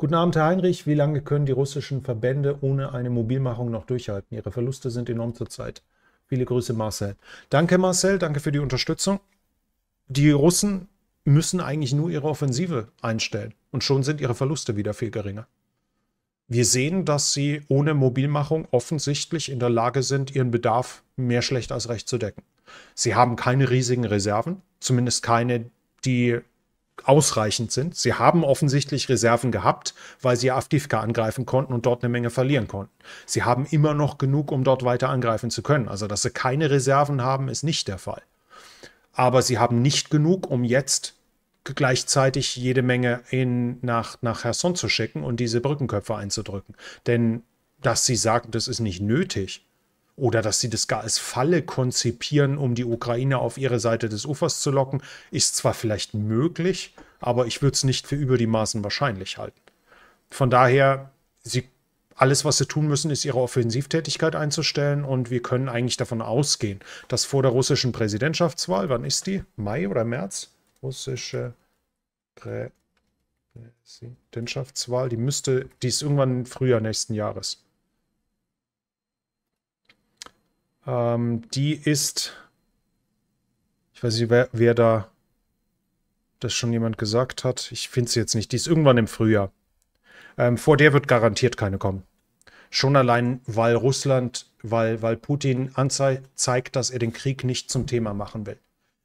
Guten Abend, Herr Heinrich. Wie lange können die russischen Verbände ohne eine Mobilmachung noch durchhalten? Ihre Verluste sind enorm zurzeit. Viele Grüße, Marcel. Danke, Marcel. Danke für die Unterstützung. Die Russen müssen eigentlich nur ihre Offensive einstellen und schon sind ihre Verluste wieder viel geringer. Wir sehen, dass sie ohne Mobilmachung offensichtlich in der Lage sind, ihren Bedarf mehr schlecht als recht zu decken. Sie haben keine riesigen Reserven, zumindest keine, die ausreichend sind. Sie haben offensichtlich Reserven gehabt, weil sie Avdivka angreifen konnten und dort eine Menge verlieren konnten. Sie haben immer noch genug, um dort weiter angreifen zu können. Also, dass sie keine Reserven haben, ist nicht der Fall. Aber sie haben nicht genug, um jetzt gleichzeitig jede Menge in, nach, nach Herson zu schicken und diese Brückenköpfe einzudrücken. Denn dass sie sagen, das ist nicht nötig, oder dass sie das gar als Falle konzipieren, um die Ukraine auf ihre Seite des Ufers zu locken, ist zwar vielleicht möglich, aber ich würde es nicht für über die Maßen wahrscheinlich halten. Von daher, sie, alles, was sie tun müssen, ist ihre Offensivtätigkeit einzustellen und wir können eigentlich davon ausgehen, dass vor der russischen Präsidentschaftswahl, wann ist die? Mai oder März? Russische Präsidentschaftswahl, die müsste, die ist irgendwann im Frühjahr nächsten Jahres. Ähm, die ist, ich weiß nicht, wer, wer da das schon jemand gesagt hat. Ich finde sie jetzt nicht. Die ist irgendwann im Frühjahr. Ähm, vor der wird garantiert keine kommen. Schon allein, weil Russland, weil, weil Putin zeigt, dass er den Krieg nicht zum Thema machen will.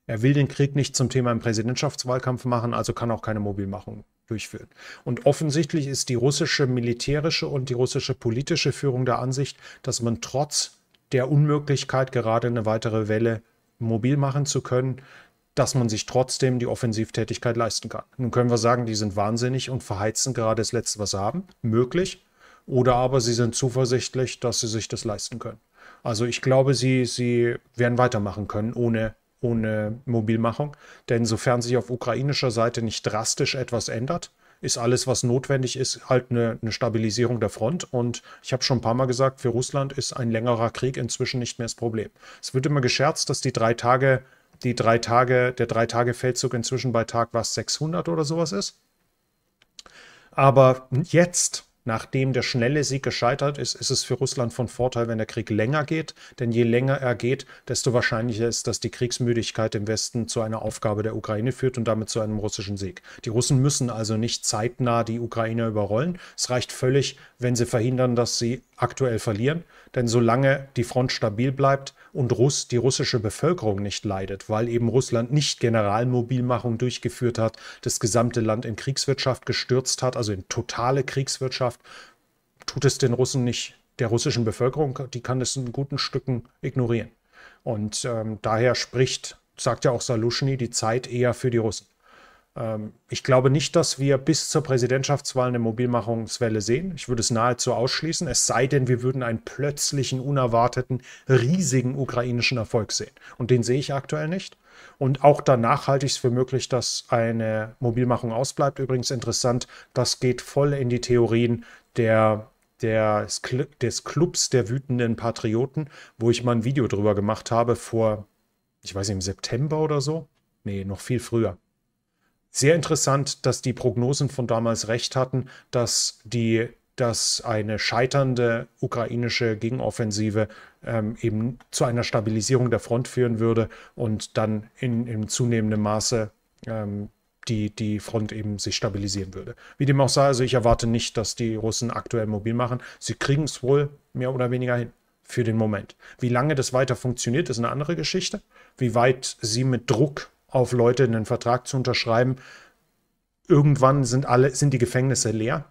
Er will den Krieg nicht zum Thema im Präsidentschaftswahlkampf machen, also kann auch keine Mobilmachung durchführen. Und offensichtlich ist die russische militärische und die russische politische Führung der Ansicht, dass man trotz der Unmöglichkeit, gerade eine weitere Welle mobil machen zu können, dass man sich trotzdem die Offensivtätigkeit leisten kann. Nun können wir sagen, die sind wahnsinnig und verheizen gerade das Letzte, was sie haben. Möglich. Oder aber sie sind zuversichtlich, dass sie sich das leisten können. Also ich glaube, sie, sie werden weitermachen können ohne, ohne Mobilmachung. Denn sofern sich auf ukrainischer Seite nicht drastisch etwas ändert, ist alles, was notwendig ist, halt eine, eine Stabilisierung der Front. Und ich habe schon ein paar Mal gesagt, für Russland ist ein längerer Krieg inzwischen nicht mehr das Problem. Es wird immer gescherzt, dass die drei Tage, die drei Tage, der drei Tage Feldzug inzwischen bei Tag was 600 oder sowas ist. Aber jetzt Nachdem der schnelle Sieg gescheitert ist, ist es für Russland von Vorteil, wenn der Krieg länger geht, denn je länger er geht, desto wahrscheinlicher ist, dass die Kriegsmüdigkeit im Westen zu einer Aufgabe der Ukraine führt und damit zu einem russischen Sieg. Die Russen müssen also nicht zeitnah die Ukraine überrollen. Es reicht völlig, wenn sie verhindern, dass sie aktuell verlieren, denn solange die Front stabil bleibt und Russ, die russische Bevölkerung nicht leidet, weil eben Russland nicht Generalmobilmachung durchgeführt hat, das gesamte Land in Kriegswirtschaft gestürzt hat, also in totale Kriegswirtschaft, Gesellschaft tut es den Russen nicht, der russischen Bevölkerung, die kann es in guten Stücken ignorieren. Und ähm, daher spricht, sagt ja auch Saluschny, die Zeit eher für die Russen. Ähm, ich glaube nicht, dass wir bis zur Präsidentschaftswahl eine Mobilmachungswelle sehen. Ich würde es nahezu ausschließen, es sei denn, wir würden einen plötzlichen, unerwarteten, riesigen ukrainischen Erfolg sehen. Und den sehe ich aktuell nicht. Und auch danach halte ich es für möglich, dass eine Mobilmachung ausbleibt. Übrigens interessant, das geht voll in die Theorien der, der des Clubs der wütenden Patrioten, wo ich mal ein Video drüber gemacht habe vor, ich weiß nicht, im September oder so. Nee, noch viel früher sehr interessant, dass die Prognosen von damals recht hatten, dass die dass eine scheiternde ukrainische Gegenoffensive ähm, eben zu einer Stabilisierung der Front führen würde und dann in, in zunehmendem Maße ähm, die, die Front eben sich stabilisieren würde. Wie dem auch sei, also ich erwarte nicht, dass die Russen aktuell mobil machen. Sie kriegen es wohl mehr oder weniger hin für den Moment. Wie lange das weiter funktioniert, ist eine andere Geschichte. Wie weit sie mit Druck auf Leute einen Vertrag zu unterschreiben. Irgendwann sind alle, sind die Gefängnisse leer.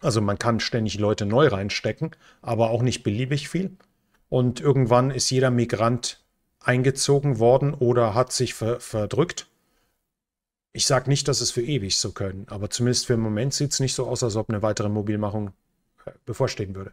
Also man kann ständig Leute neu reinstecken, aber auch nicht beliebig viel. Und irgendwann ist jeder Migrant eingezogen worden oder hat sich ver verdrückt. Ich sage nicht, dass es für ewig so können, aber zumindest für den Moment sieht es nicht so aus, als ob eine weitere Mobilmachung äh, bevorstehen würde.